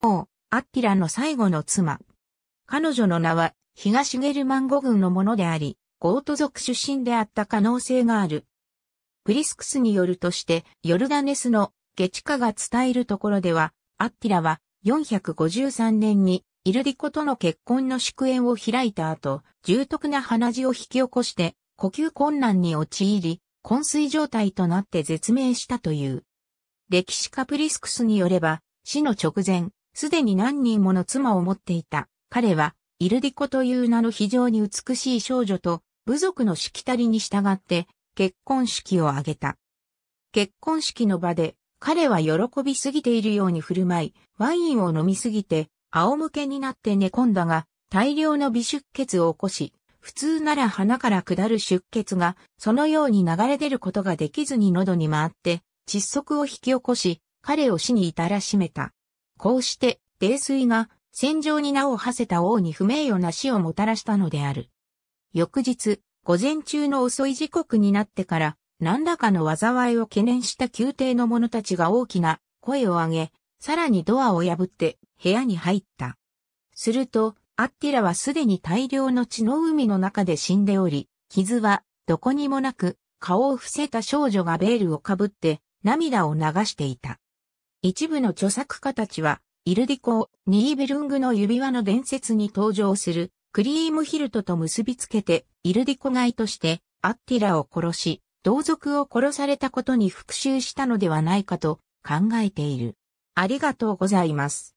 王、アッティラの最後の妻。彼女の名は、東ゲルマン語群のものであり、ゴート族出身であった可能性がある。プリスクスによるとして、ヨルダネスのゲチカが伝えるところでは、アッティラは453年にイルディコとの結婚の祝宴を開いた後、重篤な鼻血を引き起こして呼吸困難に陥り、昏睡状態となって絶命したという。歴史家プリスクスによれば、死の直前、すでに何人もの妻を持っていた。彼は、イルディコという名の非常に美しい少女と、部族のしきたりに従って、結婚式を挙げた。結婚式の場で、彼は喜びすぎているように振る舞い、ワインを飲みすぎて、仰向けになって寝込んだが、大量の微出血を起こし、普通なら鼻から下る出血が、そのように流れ出ることができずに喉に回って、窒息を引き起こし、彼を死に至らしめた。こうして、泥酔が戦場に名を馳せた王に不名誉な死をもたらしたのである。翌日、午前中の遅い時刻になってから、何らかの災いを懸念した宮廷の者たちが大きな声を上げ、さらにドアを破って部屋に入った。すると、アッティラはすでに大量の血の海の中で死んでおり、傷はどこにもなく、顔を伏せた少女がベールをかぶって涙を流していた。一部の著作家たちは、イルディコをニーベルングの指輪の伝説に登場するクリームヒルトと結びつけて、イルディコ街としてアッティラを殺し、同族を殺されたことに復讐したのではないかと考えている。ありがとうございます。